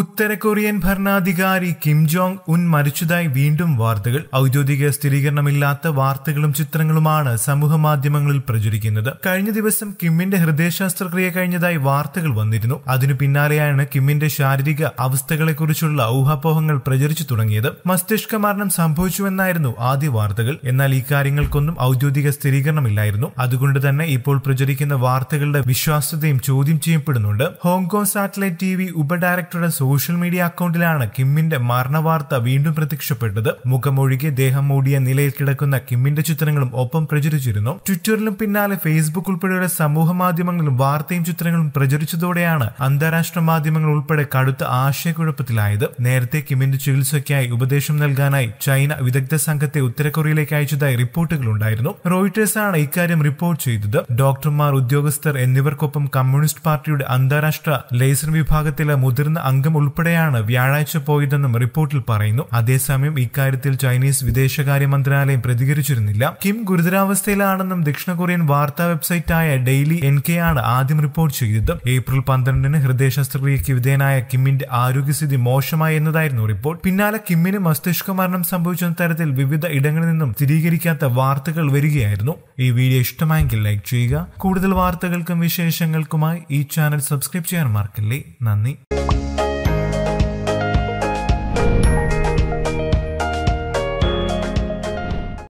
ഉത്തര Korean ഭരണാധികാരി Kim Jong Un മരിച്ചതായി വീണ്ടും വാർത്തകൾ ഔദ്യോഗിക സ്ഥിരീകരണമില്ലാത്ത വാർത്തകളും ചിത്രങ്ങളുമാണ് സമൂഹ മാധ്യമങ്ങളിൽ പ്രചരിക്കുന്നത് കഴിഞ്ഞ ദിവസം കിമ്മിന്റെ ഹൃദയശാസ്ത്രക്രിയ കഴിഞ്ഞതായി വാർത്തകൾ വന്നിരുന്നു അതിനു പിന്നാലെയാണ് കിമ്മിന്റെ ശാരീരിക അവസ്ഥകളെക്കുറിച്ചുള്ള ഊഹാപോഹങ്ങൾ പ്രചരിച്ചു തുടങ്ങിയത് മസ്തിഷ്ക മരണം സംഭവിച്ചുവെന്നായിരുന്നു ആദ്യ വാർത്തകൾ എന്നാൽ ഈ കാര്യങ്ങൾക്കൊന്നും ഔദ്യോഗിക സ്ഥിരീകരണമില്ലായിരുന്നു അതുകൊണ്ട് തന്നെ ഇപ്പോൾ പ്രചരിക്കുന്ന വാർത്തകളുടെ വിശ്വാസ്യതയും ചോദ്യം ചെയ്യപ്പെടുന്നുണ്ട് ഹോങ്കോങ് സാറ്റലൈറ്റ് ടി വി ഉപഡയറക്ടറുടെ സോഷ്യൽ മീഡിയ അക്കൗണ്ടിലാണ് കിമ്മിന്റെ മരണവാർത്ത വീണ്ടും പ്രത്യക്ഷപ്പെട്ടത് മുഖമൊഴികെ ദേഹം മൂടിയ നിലയിൽ കിടക്കുന്ന കിമ്മിന്റെ ചിത്രങ്ങളും ഒപ്പം പ്രചരിച്ചിരുന്നു ട്വിറ്ററിലും പിന്നാലെ ഫേസ്ബുക്ക് ഉൾപ്പെടെയുള്ള സമൂഹ മാധ്യമങ്ങളിലും വാർത്തയും ചിത്രങ്ങളും പ്രചരിച്ചതോടെയാണ് അന്താരാഷ്ട്ര മാധ്യമങ്ങൾ ഉൾപ്പെടെ കടുത്ത ആശയക്കുഴപ്പത്തിലായത് നേരത്തെ കിമ്മിന്റെ ചികിത്സയ്ക്കായി ഉപദേശം നൽകാനായി ചൈന വിദഗ്ധ സംഘത്തെ ഉത്തരകൊറിയയിലേക്ക് അയച്ചതായി റിപ്പോർട്ടുകളുണ്ടായിരുന്നു റോയിട്ടേഴ്സാണ് ഇക്കാര്യം റിപ്പോർട്ട് ചെയ്തത് ഡോക്ടർമാർ ഉദ്യോഗസ്ഥർ എന്നിവർക്കൊപ്പം കമ്മ്യൂണിസ്റ്റ് പാർട്ടിയുടെ അന്താരാഷ്ട്ര ലേസർ വിഭാഗത്തിലെ മുതിർന്ന അംഗം സംഘം ഉൾപ്പെടെയാണ് വ്യാഴാഴ്ച പോയതെന്നും റിപ്പോർട്ടിൽ പറയുന്നു അതേസമയം ഇക്കാര്യത്തിൽ ചൈനീസ് വിദേശകാര്യ മന്ത്രാലയം പ്രതികരിച്ചിരുന്നില്ല കിം ഗുരുതരാവസ്ഥയിലാണെന്നും ദക്ഷിണ കൊറിയൻ വാർത്താ വെബ്സൈറ്റായ ഡെയിലി എൻ കെ ആണ് ആദ്യം റിപ്പോർട്ട് ചെയ്തത് ഏപ്രിൽ പന്ത്രണ്ടിന് ഹൃദയ ശസ്ത്രക്രിയയ്ക്ക് വിധേയനായ കിമ്മിന്റെ ആരോഗ്യസ്ഥിതി മോശമായി എന്നതായിരുന്നു റിപ്പോർട്ട് പിന്നാലെ കിമ്മിന് മസ്തിഷ്ക മരണം സംഭവിച്ച തരത്തിൽ വിവിധ ഇടങ്ങളിൽ നിന്നും സ്ഥിരീകരിക്കാത്ത വാർത്തകൾ വരികയായിരുന്നു ഈ വീഡിയോ ഇഷ്ടമായെങ്കിൽ ലൈക്ക് ചെയ്യുക കൂടുതൽ വാർത്തകൾക്കും വിശേഷങ്ങൾക്കുമായി ഈ ചാനൽ സബ്സ്ക്രൈബ് ചെയ്യാൻ മറക്കില്ലേ നന്ദി